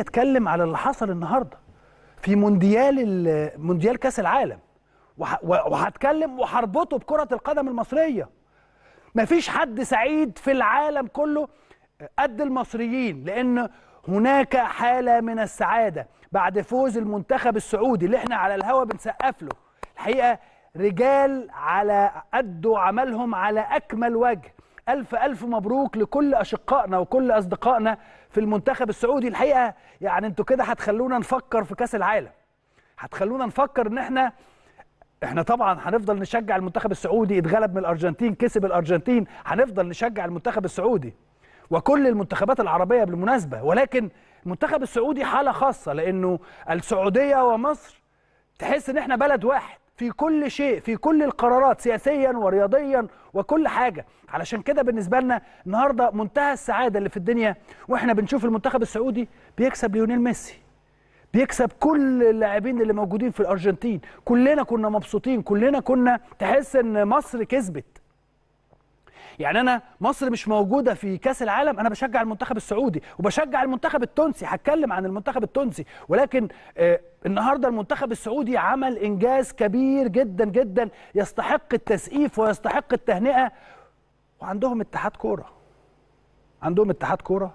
اتكلم على اللي حصل النهارده في مونديال مونديال كاس العالم وهتكلم وهربطه بكره القدم المصريه مفيش حد سعيد في العالم كله قد المصريين لان هناك حاله من السعاده بعد فوز المنتخب السعودي اللي احنا على الهوا بنسقف له الحقيقه رجال على قدوا عملهم على اكمل وجه ألف ألف مبروك لكل أشقائنا وكل أصدقائنا في المنتخب السعودي الحقيقة يعني أنتوا كده هتخلونا نفكر في كأس العالم هتخلونا نفكر إن إحنا احنا طبعا هنفضل نشجع المنتخب السعودي اتغلب من الارجنتين كسب الارجنتين هنفضل نشجع المنتخب السعودي وكل المنتخبات العربيه بالمناسبه ولكن المنتخب السعودي حاله خاصه لانه السعوديه ومصر تحس ان احنا بلد واحد في كل شيء في كل القرارات سياسيا ورياضيا وكل حاجه علشان كده بالنسبه لنا النهارده منتهى السعاده اللي في الدنيا واحنا بنشوف المنتخب السعودي بيكسب ليونيل ميسي بيكسب كل اللاعبين اللي موجودين في الارجنتين كلنا كنا مبسوطين كلنا كنا تحس ان مصر كسبت يعني انا مصر مش موجوده في كاس العالم انا بشجع المنتخب السعودي وبشجع المنتخب التونسي هتكلم عن المنتخب التونسي ولكن آه النهارده المنتخب السعودي عمل انجاز كبير جدا جدا يستحق التسقيف ويستحق التهنئه وعندهم اتحاد كوره عندهم اتحاد كوره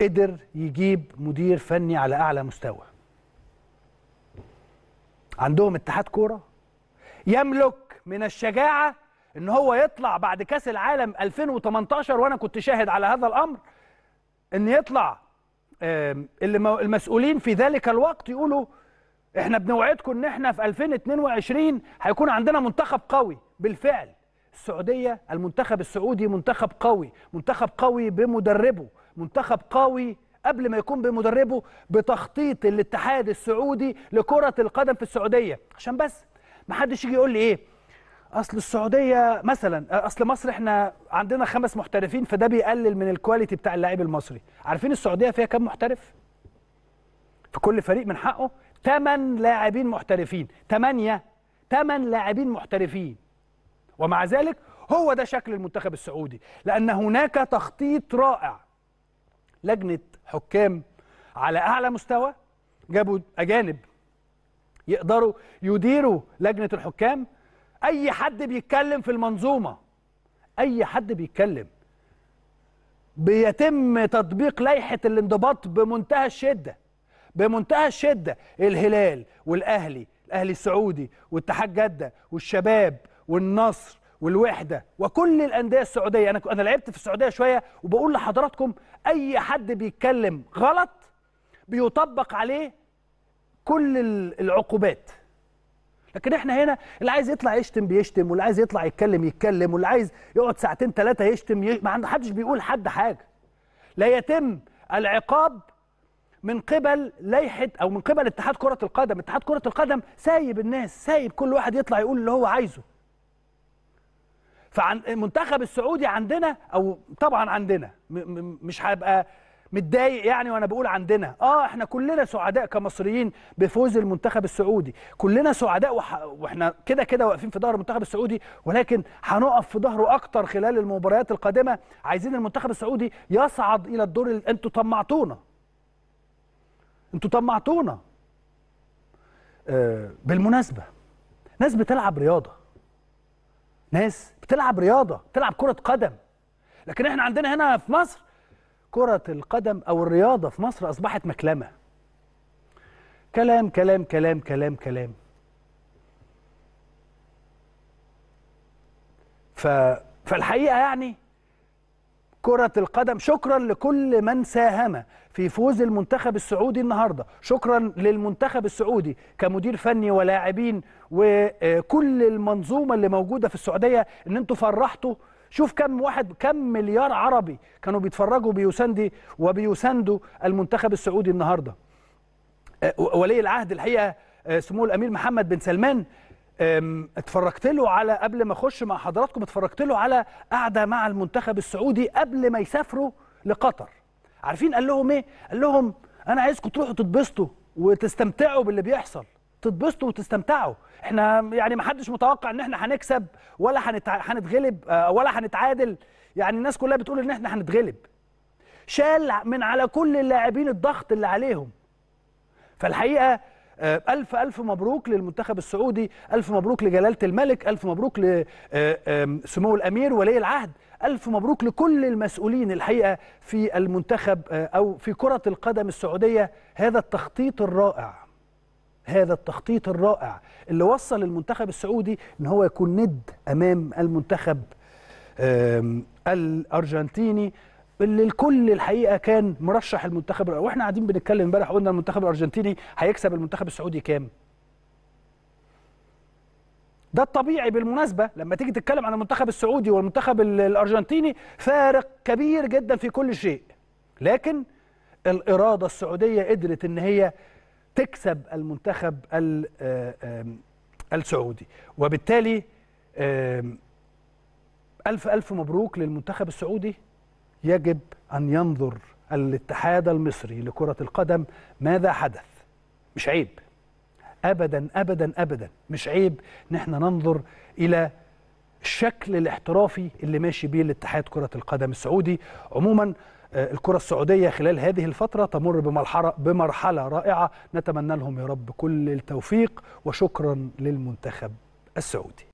قدر يجيب مدير فني على اعلى مستوى عندهم اتحاد كوره يملك من الشجاعه ان هو يطلع بعد كاس العالم 2018 وانا كنت شاهد على هذا الامر ان يطلع المسؤولين في ذلك الوقت يقولوا احنا بنوعدكم ان احنا في 2022 هيكون عندنا منتخب قوي بالفعل السعوديه المنتخب السعودي منتخب قوي منتخب قوي بمدربه منتخب قوي قبل ما يكون بمدربه بتخطيط الاتحاد السعودي لكره القدم في السعوديه عشان بس ما حدش يجي يقول لي ايه اصل السعوديه مثلا اصل مصر احنا عندنا خمس محترفين فده بيقلل من الكواليتي بتاع اللاعب المصري عارفين السعوديه فيها كام محترف في كل فريق من حقه 8 لاعبين محترفين 8 8 لاعبين محترفين ومع ذلك هو ده شكل المنتخب السعودي لان هناك تخطيط رائع لجنه حكام على اعلى مستوى جابوا اجانب يقدروا يديروا لجنه الحكام اي حد بيتكلم في المنظومه اي حد بيتكلم بيتم تطبيق لائحه الانضباط بمنتهى الشده بمنتهى الشده الهلال والاهلي الاهلي السعودي واتحاد جده والشباب والنصر والوحده وكل الانديه السعوديه انا انا لعبت في السعوديه شويه وبقول لحضراتكم اي حد بيتكلم غلط بيطبق عليه كل العقوبات لكن احنا هنا اللي عايز يطلع يشتم بيشتم واللي عايز يطلع يتكلم يتكلم واللي عايز يقعد ساعتين ثلاثه يشتم ي... ما حدش بيقول حد حاجه لا يتم العقاب من قبل لائحه او من قبل اتحاد كره القدم اتحاد كره القدم سايب الناس سايب كل واحد يطلع يقول اللي هو عايزه فعن المنتخب السعودي عندنا او طبعا عندنا مش هبقى متضايق يعني وانا بقول عندنا اه احنا كلنا سعداء كمصريين بفوز المنتخب السعودي كلنا سعداء وح... واحنا كده كده واقفين في ظهر المنتخب السعودي ولكن هنقف في ظهره اكتر خلال المباريات القادمه عايزين المنتخب السعودي يصعد الى الدور ال... انتوا طمعتونا انتوا طمعتونا آه بالمناسبه ناس بتلعب رياضه ناس بتلعب رياضه بتلعب كره قدم لكن احنا عندنا هنا في مصر كرة القدم أو الرياضة في مصر أصبحت مكلمة كلام كلام كلام كلام كلام ف... فالحقيقة يعني كرة القدم شكرا لكل من ساهم في فوز المنتخب السعودي النهاردة شكرا للمنتخب السعودي كمدير فني ولاعبين وكل المنظومة اللي موجودة في السعودية ان انتوا فرحتوا شوف كم واحد كم مليار عربي كانوا بيتفرجوا بيساندي وبيساندوا المنتخب السعودي النهارده آه، ولي العهد الحقيقه آه، سمو الامير محمد بن سلمان اتفرجت له على قبل ما اخش مع حضراتكم اتفرجت له على قعده مع المنتخب السعودي قبل ما يسافروا لقطر عارفين قال لهم ايه قال لهم انا عايزكم تروحوا تتبسطوا وتستمتعوا باللي بيحصل تتبسطوا وتستمتعوا احنا يعني ما حدش متوقع ان احنا هنكسب ولا هنتغلب آه، ولا هنتعادل يعني الناس كلها بتقول ان احنا هنتغلب شال من على كل اللاعبين الضغط اللي عليهم فالحقيقه آه، ألف ألف مبروك للمنتخب السعودي ألف مبروك لجلالة الملك ألف مبروك لسمو آه، الأمير ولي العهد ألف مبروك لكل المسؤولين الحقيقة في المنتخب أو في كرة القدم السعودية هذا التخطيط الرائع هذا التخطيط الرائع اللي وصل المنتخب السعودي ان هو يكون ند امام المنتخب الارجنتيني اللي الكل الحقيقه كان مرشح المنتخب واحنا قاعدين بنتكلم امبارح قلنا المنتخب الارجنتيني هيكسب المنتخب السعودي كام ده الطبيعي بالمناسبة لما تيجي تتكلم عن المنتخب السعودي والمنتخب الأرجنتيني فارق كبير جدا في كل شيء لكن الإرادة السعودية قدرت إن هي تكسب المنتخب آه، السعودي وبالتالي ألف ألف مبروك للمنتخب السعودي يجب أن ينظر الاتحاد المصري لكرة القدم ماذا حدث مش عيب أبدا أبدا أبدا مش عيب إن احنا ننظر إلى الشكل الاحترافي اللي ماشي بيه الاتحاد كرة القدم السعودي عموما الكرة السعودية خلال هذه الفترة تمر بمرحلة, بمرحلة رائعة نتمنى لهم يا رب كل التوفيق وشكرا للمنتخب السعودي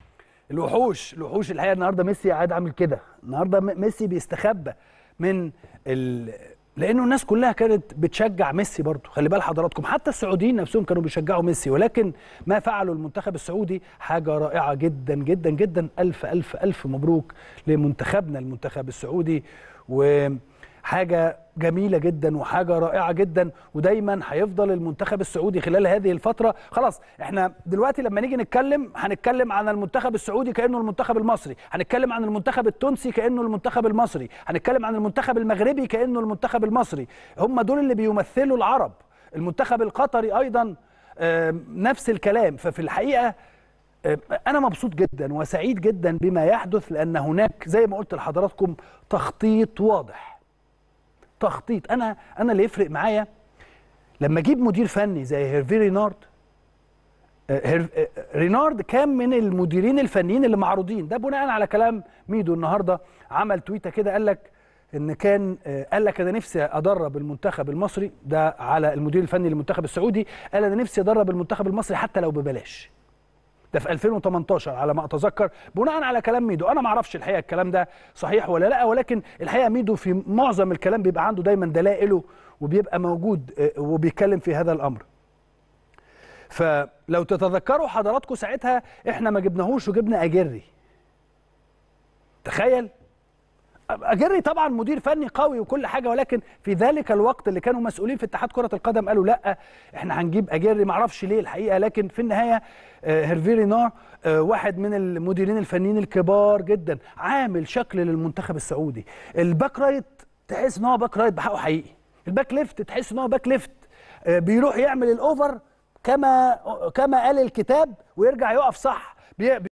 الوحوش الوحوش الحقيقة النهاردة ميسي قاعد عامل كده النهاردة ميسي بيستخبى من ال... لانه الناس كلها كانت بتشجع ميسي برضو خلي بال حضراتكم حتى السعوديين نفسهم كانوا بيشجعوا ميسي ولكن ما فعله المنتخب السعودي حاجه رائعه جدا جدا جدا الف الف الف مبروك لمنتخبنا المنتخب السعودي و حاجه جميله جدا وحاجه رائعه جدا ودايما هيفضل المنتخب السعودي خلال هذه الفتره خلاص احنا دلوقتي لما نيجي نتكلم هنتكلم عن المنتخب السعودي كانه المنتخب المصري هنتكلم عن المنتخب التونسي كانه المنتخب المصري هنتكلم عن المنتخب المغربي كانه المنتخب المصري هم دول اللي بيمثلوا العرب المنتخب القطري ايضا نفس الكلام ففي الحقيقه أنا مبسوط جدا وسعيد جدا بما يحدث لأن هناك زي ما قلت لحضراتكم تخطيط واضح تخطيط انا انا اللي يفرق معايا لما اجيب مدير فني زي هيرفي رينارد آه، آه، آه، رينارد كان من المديرين الفنيين اللي معروضين ده بناء على كلام ميدو النهارده عمل تويته كده قال لك ان كان قال لك انا نفسي ادرب المنتخب المصري ده على المدير الفني للمنتخب السعودي قال انا نفسي ادرب المنتخب المصري حتى لو ببلاش ده في 2018 على ما اتذكر بناء على كلام ميدو انا ما اعرفش الحقيقه الكلام ده صحيح ولا لا ولكن الحقيقه ميدو في معظم الكلام بيبقى عنده دايما دلائله وبيبقى موجود آه، وبيتكلم في هذا الامر فلو تتذكروا حضراتكم ساعتها احنا ما جبناهوش وجبنا اجري تخيل اجري طبعا مدير فني قوي وكل حاجه ولكن في ذلك الوقت اللي كانوا مسؤولين في اتحاد كره القدم قالوا لا احنا هنجيب اجري ما اعرفش ليه الحقيقه لكن في النهايه آه، هيرفي رينار آه، واحد من المديرين الفنيين الكبار جدا عامل شكل للمنتخب السعودي الباك رايت تحس ان هو باك رايت بحقه حقيقي الباك ليفت تحس ان هو باك ليفت آه، بيروح يعمل الاوفر كما كما قال الكتاب ويرجع يقف صح